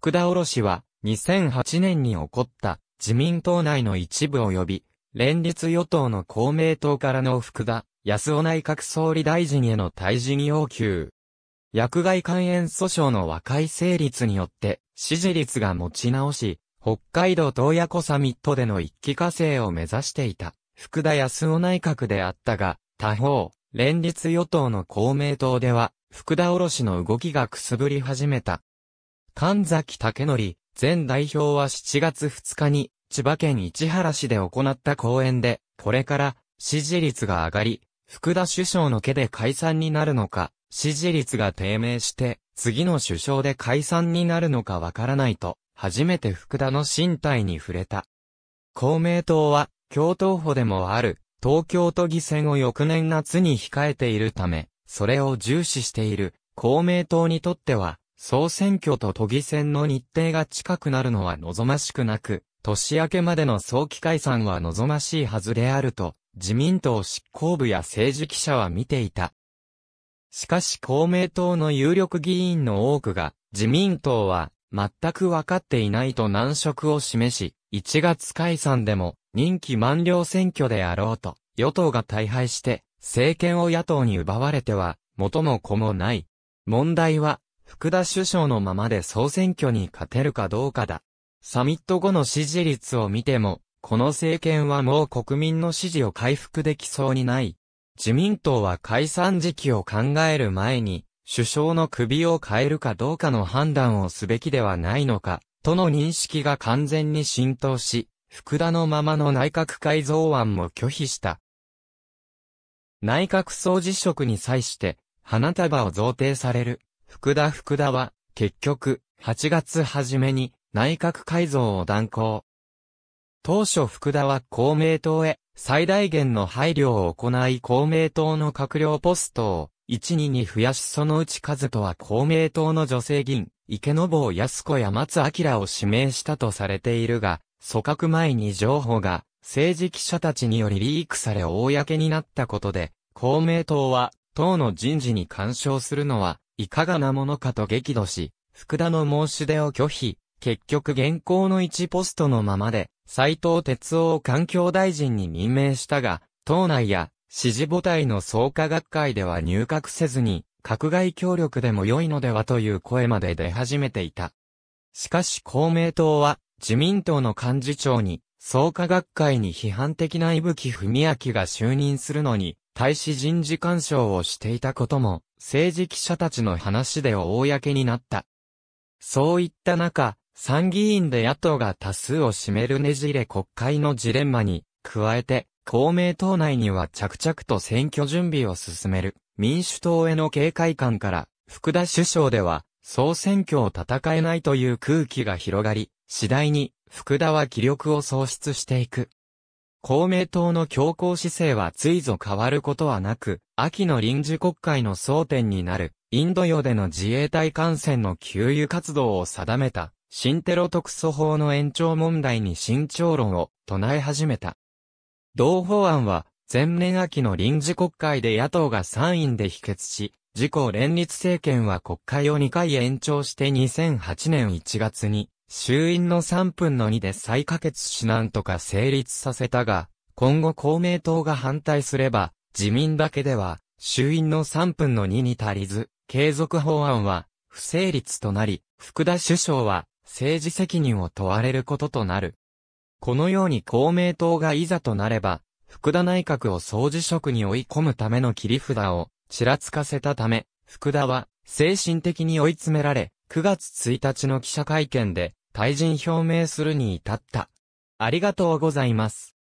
福田卸は、2008年に起こった自民党内の一部及び、連立与党の公明党からの福田、安尾内閣総理大臣への退陣要求。薬害肝炎訴訟の和解成立によって、支持率が持ち直し、北海道東野湖サミットでの一気化成を目指していた、福田康夫内閣であったが、他方、連立与党の公明党では、福田卸の動きがくすぶり始めた。神崎武則、前代表は7月2日に、千葉県市原市で行った講演で、これから、支持率が上がり、福田首相の家で解散になるのか、支持率が低迷して、次の首相で解散になるのかわからないと、初めて福田の身体に触れた。公明党は、共闘法でもある、東京都議選を翌年夏に控えているため、それを重視している、公明党にとっては、総選挙と都議選の日程が近くなるのは望ましくなく、年明けまでの早期解散は望ましいはずであると、自民党執行部や政治記者は見ていた。しかし公明党の有力議員の多くが、自民党は全く分かっていないと難色を示し、1月解散でも任期満了選挙であろうと、与党が大敗して、政権を野党に奪われては、元も子もない。問題は、福田首相のままで総選挙に勝てるかどうかだ。サミット後の支持率を見ても、この政権はもう国民の支持を回復できそうにない。自民党は解散時期を考える前に、首相の首を変えるかどうかの判断をすべきではないのか、との認識が完全に浸透し、福田のままの内閣改造案も拒否した。内閣総辞職に際して、花束を贈呈される福田福田は、結局、8月初めに内閣改造を断行。当初福田は公明党へ最大限の配慮を行い公明党の閣僚ポストを1、2に増やしそのうち数とは公明党の女性議員、池坊安子や松明を指名したとされているが、組閣前に情報が政治記者たちによりリークされ公になったことで、公明党は党の人事に干渉するのはいかがなものかと激怒し、福田の申し出を拒否、結局現行の1ポストのままで、斉藤哲夫を環境大臣に任命したが、党内や支持母体の創価学会では入閣せずに、閣外協力でも良いのではという声まで出始めていた。しかし公明党は、自民党の幹事長に、創価学会に批判的な伊吹文明が就任するのに、対し人事干渉をしていたことも、政治記者たちの話で公になった。そういった中、参議院で野党が多数を占めるねじれ国会のジレンマに、加えて、公明党内には着々と選挙準備を進める民主党への警戒感から、福田首相では、総選挙を戦えないという空気が広がり、次第に、福田は気力を喪失していく。公明党の強硬姿勢はついぞ変わることはなく、秋の臨時国会の争点になる、インド洋での自衛隊艦船の給油活動を定めた、新テロ特措法の延長問題に慎重論を唱え始めた。同法案は、前年秋の臨時国会で野党が参院で否決し、自公連立政権は国会を2回延長して2008年1月に衆院の3分の2で再可決しなんとか成立させたが、今後公明党が反対すれば、自民だけでは、衆院の3分の2に足りず、継続法案は、不成立となり、福田首相は、政治責任を問われることとなる。このように公明党がいざとなれば、福田内閣を総辞職に追い込むための切り札を、ちらつかせたため、福田は、精神的に追い詰められ、9月1日の記者会見で、退陣表明するに至った。ありがとうございます。